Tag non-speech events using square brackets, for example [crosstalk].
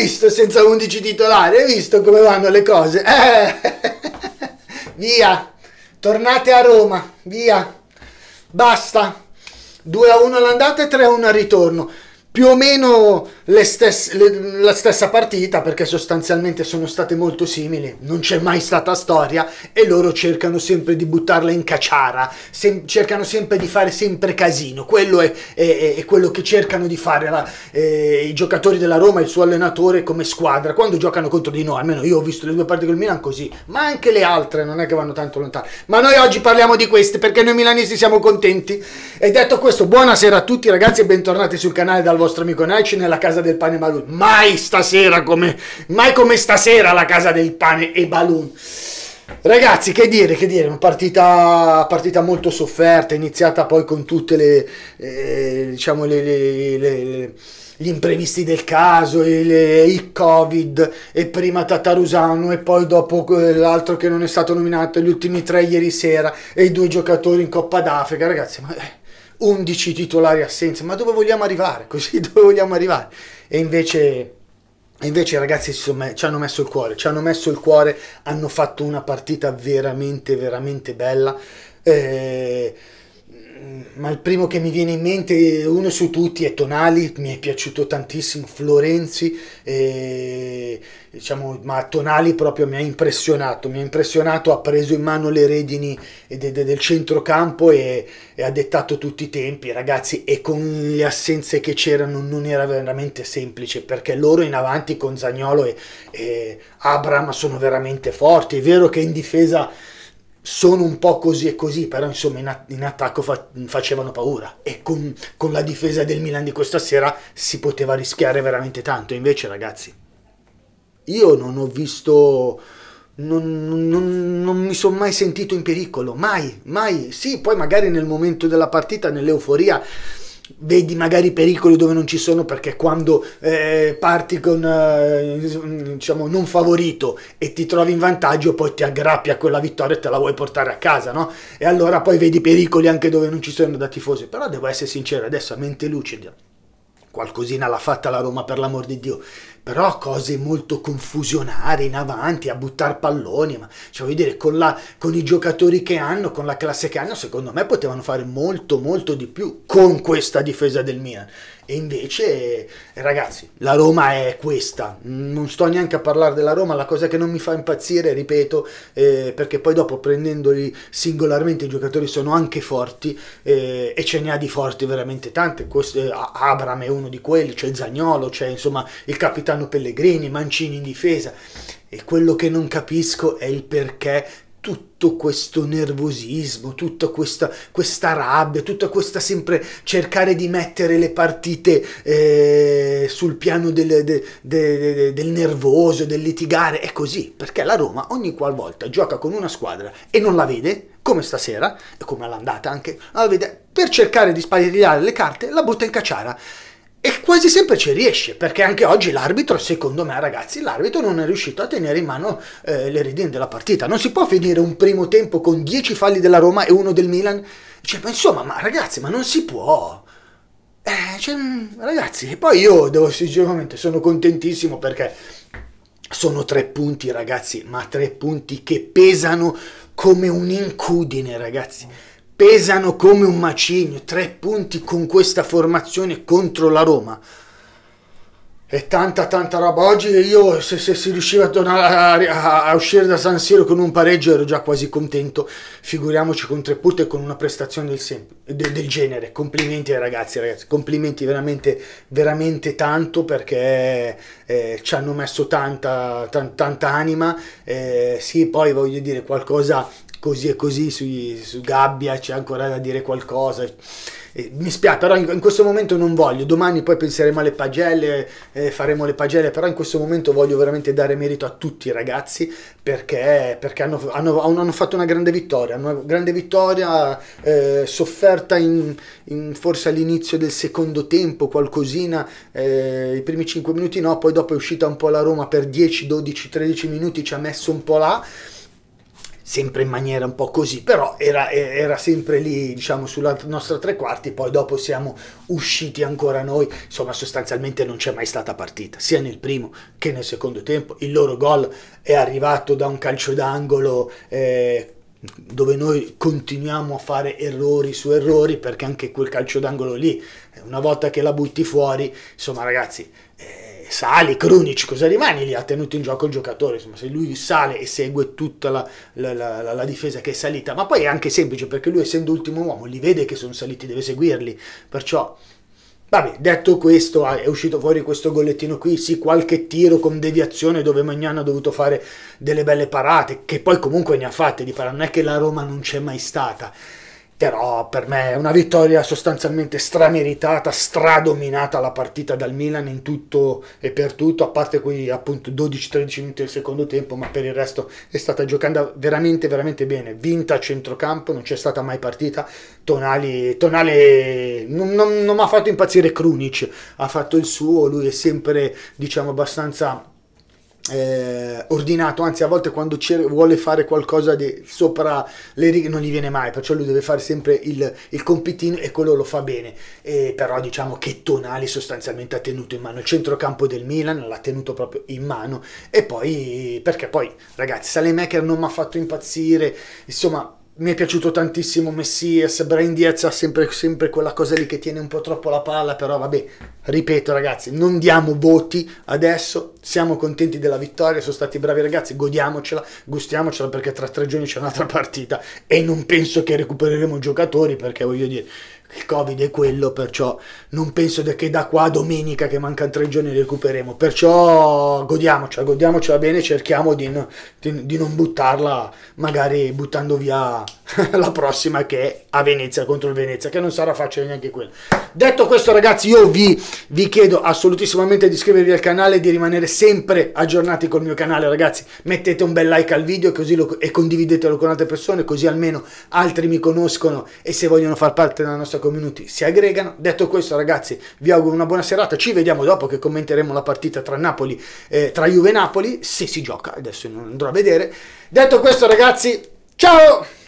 Hai visto senza 11 titolari? Hai visto come vanno le cose? Eh. [laughs] Via, tornate a Roma, via. Basta. 2 a 1 all'andata e 3 a 1 al ritorno più o meno stesse, le, la stessa partita perché sostanzialmente sono state molto simili, non c'è mai stata storia e loro cercano sempre di buttarla in cacciara, se, cercano sempre di fare sempre casino, quello è, è, è quello che cercano di fare la, eh, i giocatori della Roma e il suo allenatore come squadra quando giocano contro di noi, almeno io ho visto le due parti col Milan così, ma anche le altre non è che vanno tanto lontano, ma noi oggi parliamo di queste perché noi milanesi siamo contenti e detto questo buonasera a tutti ragazzi e bentornati sul canale dal vostro amico Naici nella casa del pane Balloon. Mai stasera come, mai come stasera la casa del pane e Balloon. Ragazzi, che dire, che dire, una partita, partita molto sofferta, iniziata poi con tutte le, eh, diciamo, le, le, le gli imprevisti del caso, il, il, Covid, e prima Tatarusano e poi dopo eh, l'altro che non è stato nominato, gli ultimi tre ieri sera e i due giocatori in Coppa d'Africa, ragazzi, ma... Eh, 11 titolari assenze, ma dove vogliamo arrivare? [laughs] Così dove vogliamo arrivare? E invece, invece i ragazzi me ci hanno messo il cuore, ci hanno messo il cuore, hanno fatto una partita veramente, veramente bella. Eh, ma il primo che mi viene in mente, uno su tutti, è Tonali, mi è piaciuto tantissimo, Florenzi, eh, diciamo, ma Tonali proprio mi ha impressionato, mi ha impressionato, ha preso in mano le redini de, de, del centrocampo e, e, ha dettato tutti i tempi, ragazzi, e con le assenze che c'erano non era veramente semplice, perché loro in avanti con Zagnolo e, e Abram sono veramente forti, è vero che in difesa sono un po' così e così, però insomma in, att- in attacco fa- facevano paura e con-, con la difesa del Milan di questa sera si poteva rischiare veramente tanto, invece ragazzi io non ho visto non, non, non, mi sono mai sentito in pericolo, mai, mai. Sì, poi magari nel momento della partita, nell'euforia, vedi magari pericoli dove non ci sono perché quando eh, parti con eh, diciamo non favorito e ti trovi in vantaggio poi ti aggrappi a quella vittoria e te la vuoi portare a casa no? e allora poi vedi pericoli anche dove non ci sono da tifosi però devo essere sincero adesso a mente lucida qualcosina l'ha fatta la Roma per l'amor di Dio però cose molto confusionare in avanti, a buttare palloni, ma cioè, voglio dire, con, la, con i giocatori che hanno, con la classe che hanno, secondo me potevano fare molto molto di più con questa difesa del Milan. E invece, eh, ragazzi, la Roma è questa. Non sto neanche a parlare della Roma, la cosa che non mi fa impazzire, ripeto, eh, perché poi dopo prendendoli singolarmente i giocatori sono anche forti eh, e ce ne ha di forti veramente tante. Questo, eh, Abram è uno di quelli, c'è Zagnolo, c'è insomma il capitano buttando Pellegrini, Mancini in difesa e quello che non capisco è il perché tutto questo nervosismo, tutta questa, questa rabbia, tutta questa sempre cercare di mettere le partite eh, sul piano del, de, de, del nervoso, del litigare, è così, perché la Roma ogni qualvolta gioca con una squadra e non la vede, come stasera, e come all'andata anche, la vede per cercare di sparire le carte, la butta in cacciara. E quasi sempre ci riesce, perché anche oggi l'arbitro, secondo me ragazzi, l'arbitro non è riuscito a tenere in mano eh, le redine della partita. Non si può finire un primo tempo con 10 falli della Roma e uno del Milan. Cioè, ma insomma, ma ragazzi, ma non si può. Eh, cioè, mm, ragazzi, e poi io devo sinceramente sono contentissimo perché sono tre punti, ragazzi, ma tre punti che pesano come un incudine, ragazzi pesano come un macigno, tre punti con questa formazione contro la Roma. E tanta tanta roba. Oggi io se, se si riusciva a, tornare, a, a, uscire da San Siro con un pareggio ero già quasi contento, figuriamoci con tre punti e con una prestazione del, del, del genere. Complimenti ai ragazzi, ragazzi, complimenti veramente, veramente tanto perché eh, ci hanno messo tanta, tan, tanta anima. Eh, sì, poi voglio dire qualcosa così e così sui, su Gabbia c'è ancora da dire qualcosa. E mi spiace, però in, in, questo momento non voglio. Domani poi penseremo alle pagelle, eh, faremo le pagelle, però in questo momento voglio veramente dare merito a tutti i ragazzi perché, perché hanno, hanno, hanno, fatto una grande vittoria, una grande vittoria eh, sofferta in, in, forse all'inizio del secondo tempo, qualcosina, eh, i primi 5 minuti no, poi dopo è uscita un po' la Roma per 10, 12, 13 minuti, ci ha messo un po' là sempre in maniera un po' così, però era, era, sempre lì, diciamo, sulla nostra tre quarti, poi dopo siamo usciti ancora noi, insomma, sostanzialmente non c'è mai stata partita, sia nel primo che nel secondo tempo, il loro gol è arrivato da un calcio d'angolo eh, dove noi continuiamo a fare errori su errori, perché anche quel calcio d'angolo lì, una volta che la butti fuori, insomma, ragazzi, sali, cronici, cosa rimane? Lì ha tenuto in gioco il giocatore, insomma, se lui sale e segue tutta la, la, la, la, difesa che è salita, ma poi è anche semplice perché lui essendo ultimo uomo li vede che sono saliti, deve seguirli, perciò... Vabbè, detto questo, ah, è uscito fuori questo gollettino qui, sì, qualche tiro con deviazione dove Magnano ha dovuto fare delle belle parate, che poi comunque ne ha fatte di parate, non è che la Roma non c'è mai stata però per me è una vittoria sostanzialmente strameritata, stradominata la partita dal Milan in tutto e per tutto, a parte quei appunto 12-13 minuti del secondo tempo, ma per il resto è stata giocata veramente veramente bene, vinta a centrocampo, non c'è stata mai partita, Tonali, Tonali non, non, non mi ha fatto impazzire Krunic, ha fatto il suo, lui è sempre diciamo abbastanza eh, ordinato, anzi a volte quando vuole fare qualcosa di, sopra le righe non gli viene mai, perciò lui deve fare sempre il, il compitino e quello lo fa bene, e però diciamo che Tonali sostanzialmente ha tenuto in mano il centrocampo del Milan, l'ha tenuto proprio in mano e poi perché poi ragazzi Salemaker non mi ha fatto impazzire, insomma mi è piaciuto tantissimo Messias, Brain Diaz ha sempre, sempre, quella cosa lì che tiene un po' troppo la palla, però vabbè, ripeto ragazzi, non diamo voti adesso, siamo contenti della vittoria, sono stati bravi ragazzi, godiamocela, gustiamocela perché tra tre giorni c'è un'altra partita e non penso che recupereremo giocatori perché voglio dire, il covid è quello, perciò non penso che da qua a domenica che mancano tre giorni recuperemo, perciò godiamocela, godiamocela bene, cerchiamo di, no, di, di non buttarla, magari buttando via [laughs] la prossima che è a Venezia contro il Venezia, che non sarà facile neanche quella. Detto questo ragazzi, io vi, vi chiedo assolutissimamente di iscrivervi al canale e di rimanere sempre aggiornati col mio canale ragazzi, mettete un bel like al video lo, e condividetelo con altre persone, così almeno altri mi conoscono e se vogliono far parte della nostra community si aggregano. Detto questo ragazzi vi auguro una buona serata, ci vediamo dopo che commenteremo la partita tra Napoli, eh, tra Juve e Napoli, se si gioca, adesso non andrò a vedere. Detto questo ragazzi, ciao!